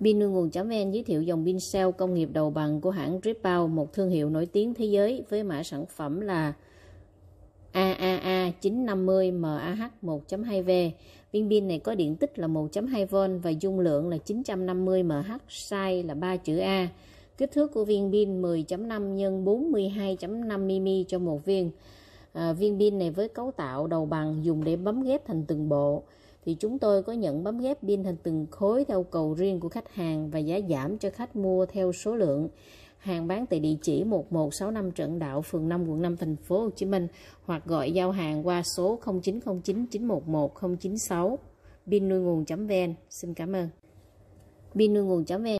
Pin nuôi nguồn.vn giới thiệu dòng pin cell công nghiệp đầu bằng của hãng Dripow, một thương hiệu nổi tiếng thế giới với mã sản phẩm là AAA 950 MAH 1.2V. Viên pin này có điện tích là 1.2V và dung lượng là 950 mH, size là 3 chữ A. Kích thước của viên pin 10.5 x 42.5 mm cho một viên. À, viên pin này với cấu tạo đầu bằng dùng để bấm ghép thành từng bộ thì chúng tôi có nhận bấm ghép pin thành từng khối theo cầu riêng của khách hàng và giá giảm cho khách mua theo số lượng. Hàng bán tại địa chỉ 1165 Trận Đạo, phường 5, quận 5, thành phố Hồ Chí Minh hoặc gọi giao hàng qua số 0909 911 096 pin nguồn.vn. Xin cảm ơn. Pin nguồn.vn